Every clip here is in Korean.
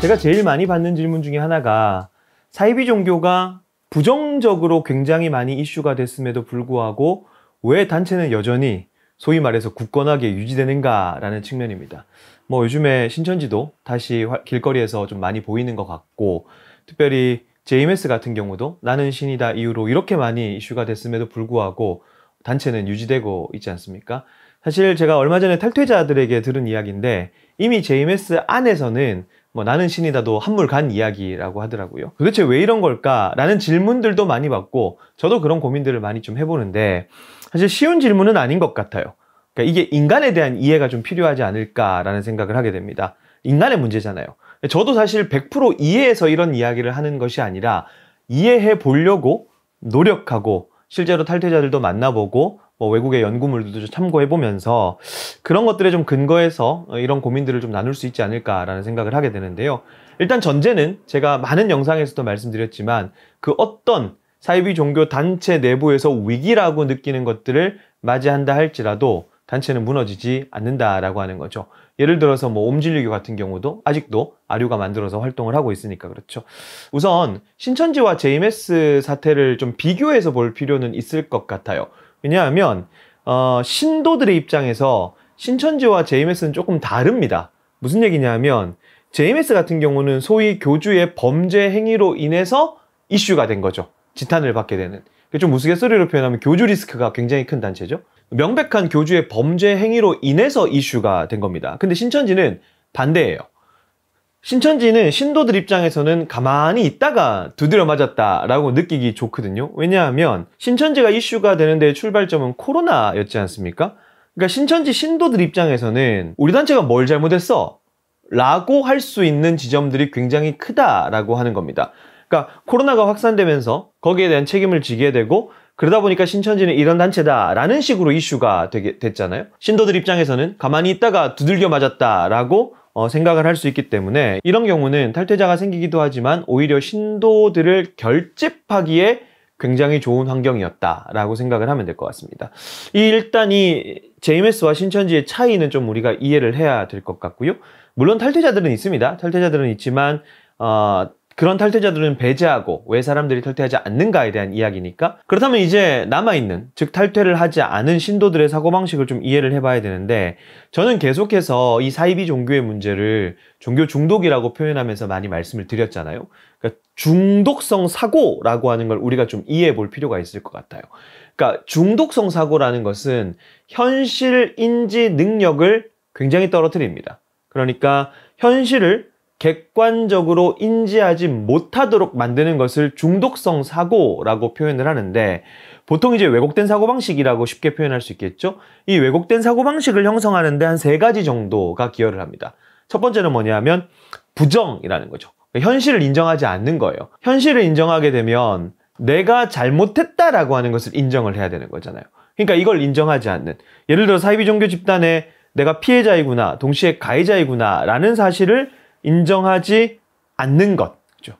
제가 제일 많이 받는 질문 중에 하나가 사이비 종교가 부정적으로 굉장히 많이 이슈가 됐음에도 불구하고 왜 단체는 여전히 소위 말해서 굳건하게 유지되는가라는 측면입니다. 뭐 요즘에 신천지도 다시 길거리에서 좀 많이 보이는 것 같고 특별히 JMS 같은 경우도 나는 신이다 이후로 이렇게 많이 이슈가 됐음에도 불구하고 단체는 유지되고 있지 않습니까? 사실 제가 얼마 전에 탈퇴자들에게 들은 이야기인데 이미 JMS 안에서는 뭐 나는 신이다도 한물 간 이야기라고 하더라고요. 도대체 왜 이런 걸까라는 질문들도 많이 받고 저도 그런 고민들을 많이 좀 해보는데 사실 쉬운 질문은 아닌 것 같아요. 그러니까 이게 인간에 대한 이해가 좀 필요하지 않을까라는 생각을 하게 됩니다. 인간의 문제잖아요. 저도 사실 100% 이해해서 이런 이야기를 하는 것이 아니라 이해해 보려고 노력하고 실제로 탈퇴자들도 만나보고 뭐 외국의 연구물들도 좀 참고해보면서 그런 것들에 좀 근거해서 이런 고민들을 좀 나눌 수 있지 않을까라는 생각을 하게 되는데요. 일단 전제는 제가 많은 영상에서도 말씀드렸지만 그 어떤 사이비 종교 단체 내부에서 위기라고 느끼는 것들을 맞이한다 할지라도 단체는 무너지지 않는다라고 하는 거죠. 예를 들어서 뭐 옴진류교 같은 경우도 아직도 아류가 만들어서 활동을 하고 있으니까 그렇죠. 우선 신천지와 JMS 사태를 좀 비교해서 볼 필요는 있을 것 같아요. 왜냐하면 어, 신도들의 입장에서 신천지와 JMS는 조금 다릅니다. 무슨 얘기냐면 JMS 같은 경우는 소위 교주의 범죄 행위로 인해서 이슈가 된 거죠. 지탄을 받게 되는. 좀 우스갯소리로 표현하면 교주 리스크가 굉장히 큰 단체죠. 명백한 교주의 범죄 행위로 인해서 이슈가 된 겁니다. 근데 신천지는 반대예요. 신천지는 신도들 입장에서는 가만히 있다가 두드려 맞았다라고 느끼기 좋거든요. 왜냐하면 신천지가 이슈가 되는데 출발점은 코로나였지 않습니까? 그러니까 신천지 신도들 입장에서는 우리 단체가 뭘 잘못했어? 라고 할 수 있는 지점들이 굉장히 크다라고 하는 겁니다. 그러니까 코로나가 확산되면서 거기에 대한 책임을 지게 되고 그러다 보니까 신천지는 이런 단체다라는 식으로 이슈가 되게 됐잖아요. 신도들 입장에서는 가만히 있다가 두들겨 맞았다라고 어, 생각을 할 수 있기 때문에 이런 경우는 탈퇴자가 생기기도 하지만 오히려 신도들을 결집하기에 굉장히 좋은 환경이었다라고 생각을 하면 될 것 같습니다. 이 일단 이 JMS와 신천지의 차이는 좀 우리가 이해를 해야 될 것 같고요. 물론 탈퇴자들은 있습니다. 탈퇴자들은 있지만 어, 그런 탈퇴자들은 배제하고 왜 사람들이 탈퇴하지 않는가에 대한 이야기니까 그렇다면 이제 남아있는 즉 탈퇴를 하지 않은 신도들의 사고방식을 좀 이해를 해봐야 되는데 저는 계속해서 이 사이비 종교의 문제를 종교 중독이라고 표현하면서 많이 말씀을 드렸잖아요 그러니까 중독성 사고라고 하는 걸 우리가 좀 이해해 볼 필요가 있을 것 같아요 그러니까 중독성 사고라는 것은 현실 인지 능력을 굉장히 떨어뜨립니다 그러니까 현실을 객관적으로 인지하지 못하도록 만드는 것을 중독성 사고라고 표현을 하는데 보통 이제 왜곡된 사고방식이라고 쉽게 표현할 수 있겠죠? 이 왜곡된 사고방식을 형성하는데 한 세 가지 정도가 기여를 합니다. 첫 번째는 뭐냐면 하 부정이라는 거죠. 현실을 인정하지 않는 거예요. 현실을 인정하게 되면 내가 잘못했다라고 하는 것을 인정을 해야 되는 거잖아요. 그러니까 이걸 인정하지 않는 예를 들어 사이비 종교 집단에 내가 피해자이구나 동시에 가해자이구나 라는 사실을 인정하지 않는 것. 그죠?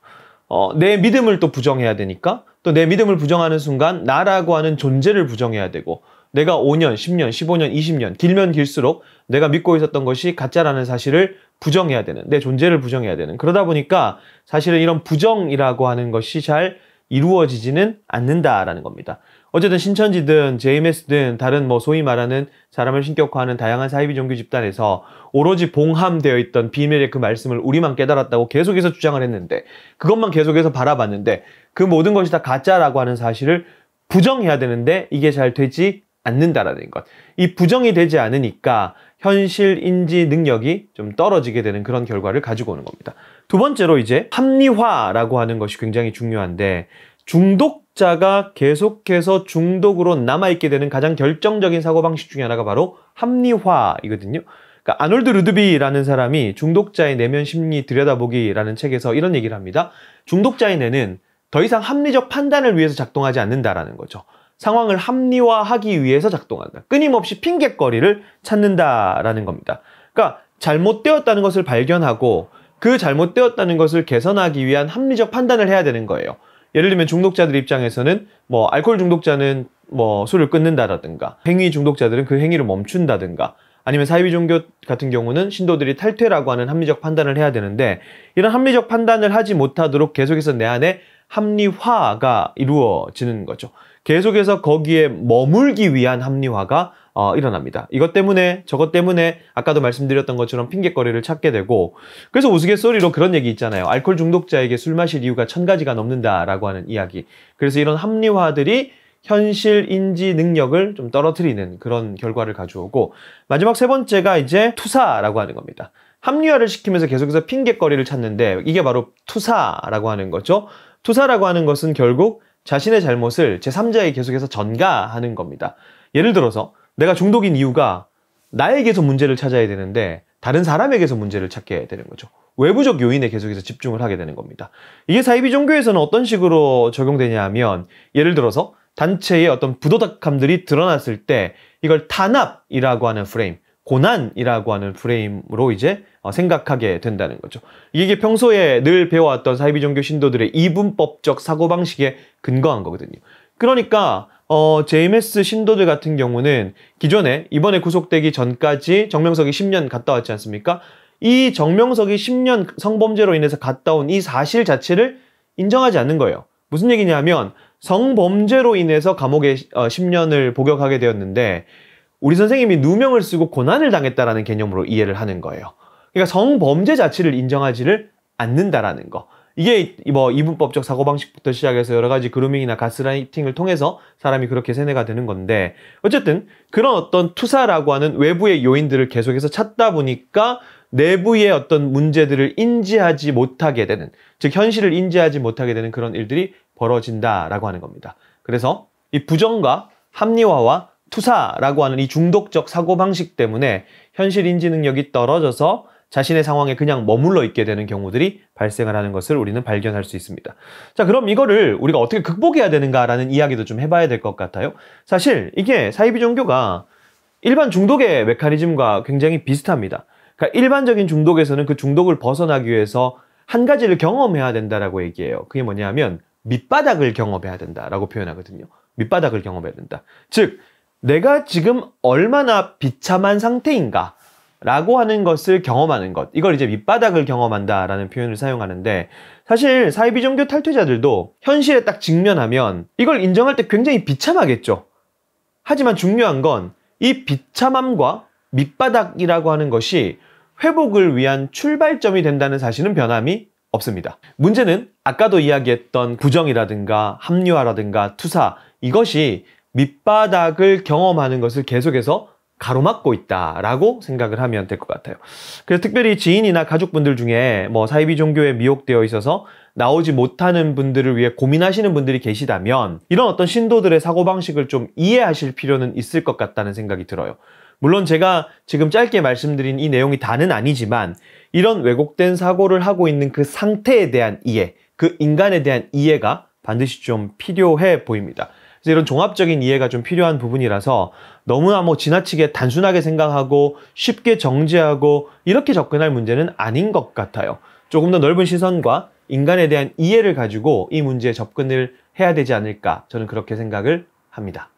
어, 내 믿음을 또 부정해야 되니까 또 내 믿음을 부정하는 순간 나라고 하는 존재를 부정해야 되고 내가 5년, 10년, 15년, 20년 길면 길수록 내가 믿고 있었던 것이 가짜라는 사실을 부정해야 되는 내 존재를 부정해야 되는 그러다 보니까 사실은 이런 부정이라고 하는 것이 잘 이루어지지는 않는다라는 겁니다. 어쨌든 신천지든 JMS든 다른 뭐 소위 말하는 사람을 신격화하는 다양한 사이비 종교 집단에서 오로지 봉함되어 있던 비밀의 그 말씀을 우리만 깨달았다고 계속해서 주장을 했는데 그것만 계속해서 바라봤는데 그 모든 것이 다 가짜라고 하는 사실을 부정해야 되는데 이게 잘 되지 않는다라는 것. 이 부정이 되지 않으니까 현실 인지 능력이 좀 떨어지게 되는 그런 결과를 가지고 오는 겁니다. 두 번째로 이제 합리화라고 하는 것이 굉장히 중요한데 중독 독자가 계속해서 중독으로 남아있게 되는 가장 결정적인 사고방식 중에 하나가 바로 합리화이거든요. 그러니까 아놀드 루드비라는 사람이 중독자의 내면 심리 들여다보기라는 책에서 이런 얘기를 합니다. 중독자의 뇌는 더 이상 합리적 판단을 위해서 작동하지 않는다라는 거죠. 상황을 합리화하기 위해서 작동한다. 끊임없이 핑곗거리를 찾는다라는 겁니다. 그러니까 잘못되었다는 것을 발견하고 그 잘못되었다는 것을 개선하기 위한 합리적 판단을 해야 되는 거예요. 예를 들면 중독자들 입장에서는 뭐 알코올 중독자는 뭐 술을 끊는다라든가 행위 중독자들은 그 행위를 멈춘다든가 아니면 사이비 종교 같은 경우는 신도들이 탈퇴라고 하는 합리적 판단을 해야 되는데 이런 합리적 판단을 하지 못하도록 계속해서 내 안에 합리화가 이루어지는 거죠. 계속해서 거기에 머물기 위한 합리화가 어, 일어납니다. 이것 때문에 저것 때문에 아까도 말씀드렸던 것처럼 핑곗거리를 찾게 되고 그래서 우스갯소리로 그런 얘기 있잖아요. 알코올 중독자에게 술 마실 이유가 천 가지가 넘는다라고 하는 이야기. 그래서 이런 합리화들이 현실 인지 능력을 좀 떨어뜨리는 그런 결과를 가져오고 마지막 세 번째가 이제 투사라고 하는 겁니다. 합리화를 시키면서 계속해서 핑계거리를 찾는데 이게 바로 투사라고 하는 거죠. 투사라고 하는 것은 결국 자신의 잘못을 제3자에 계속해서 전가하는 겁니다. 예를 들어서 내가 중독인 이유가 나에게서 문제를 찾아야 되는데 다른 사람에게서 문제를 찾게 되는 거죠. 외부적 요인에 계속해서 집중을 하게 되는 겁니다. 이게 사이비 종교에서는 어떤 식으로 적용되냐 하면 예를 들어서 단체의 어떤 부도덕함들이 드러났을 때 이걸 탄압이라고 하는 프레임 고난이라고 하는 프레임으로 이제 어, 생각하게 된다는 거죠. 이게 평소에 늘 배워왔던 사이비 종교 신도들의 이분법적 사고방식에 근거한 거거든요. 그러니까 어, JMS 신도들 같은 경우는 기존에 이번에 구속되기 전까지 정명석이 10년 갔다 왔지 않습니까? 이 정명석이 10년 성범죄로 인해서 갔다 온 이 사실 자체를 인정하지 않는 거예요. 무슨 얘기냐면 성범죄로 인해서 감옥에 10년을 어, 복역하게 되었는데 우리 선생님이 누명을 쓰고 고난을 당했다라는 개념으로 이해를 하는 거예요. 그러니까 성범죄 자체를 인정하지를 않는다라는 거. 이게 뭐 이분법적 사고방식부터 시작해서 여러 가지 그루밍이나 가스라이팅을 통해서 사람이 그렇게 세뇌가 되는 건데 어쨌든 그런 어떤 투사라고 하는 외부의 요인들을 계속해서 찾다 보니까 내부의 어떤 문제들을 인지하지 못하게 되는 즉 현실을 인지하지 못하게 되는 그런 일들이 벌어진다라고 하는 겁니다. 그래서 이 부정과 합리화와 투사라고 하는 이 중독적 사고방식 때문에 현실 인지 능력이 떨어져서 자신의 상황에 그냥 머물러 있게 되는 경우들이 발생을 하는 것을 우리는 발견할 수 있습니다. 자, 그럼 이거를 우리가 어떻게 극복해야 되는가라는 이야기도 좀 해봐야 될 것 같아요. 사실 이게 사이비 종교가 일반 중독의 메커니즘과 굉장히 비슷합니다. 그러니까 일반적인 중독에서는 그 중독을 벗어나기 위해서 한 가지를 경험해야 된다라고 얘기해요. 그게 뭐냐면 밑바닥을 경험해야 된다라고 표현하거든요. 밑바닥을 경험해야 된다. 즉, 내가 지금 얼마나 비참한 상태인가 라고 하는 것을 경험하는 것 이걸 이제 밑바닥을 경험한다 라는 표현을 사용하는데 사실 사이비 종교 탈퇴자들도 현실에 딱 직면하면 이걸 인정할 때 굉장히 비참하겠죠 하지만 중요한 건 이 비참함과 밑바닥이라고 하는 것이 회복을 위한 출발점이 된다는 사실은 변함이 없습니다 문제는 아까도 이야기했던 부정이라든가 합류화라든가 투사 이것이 밑바닥을 경험하는 것을 계속해서 가로막고 있다라고 생각을 하면 될 것 같아요. 그래서 특별히 지인이나 가족분들 중에 뭐 사이비 종교에 미혹되어 있어서 나오지 못하는 분들을 위해 고민하시는 분들이 계시다면 이런 어떤 신도들의 사고방식을 좀 이해하실 필요는 있을 것 같다는 생각이 들어요. 물론 제가 지금 짧게 말씀드린 이 내용이 다는 아니지만 이런 왜곡된 사고를 하고 있는 그 상태에 대한 이해, 그 인간에 대한 이해가 반드시 좀 필요해 보입니다. 이런 종합적인 이해가 좀 필요한 부분이라서 너무나 뭐 지나치게 단순하게 생각하고 쉽게 정지하고 이렇게 접근할 문제는 아닌 것 같아요. 조금 더 넓은 시선과 인간에 대한 이해를 가지고 이 문제에 접근을 해야 되지 않을까 저는 그렇게 생각을 합니다.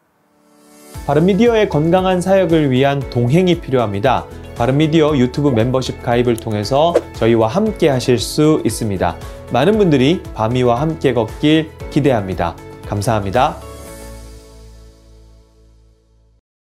바른미디어의 건강한 사역을 위한 동행이 필요합니다. 바른미디어 유튜브 멤버십 가입을 통해서 저희와 함께 하실 수 있습니다. 많은 분들이 밤이와 함께 걷길 기대합니다. 감사합니다.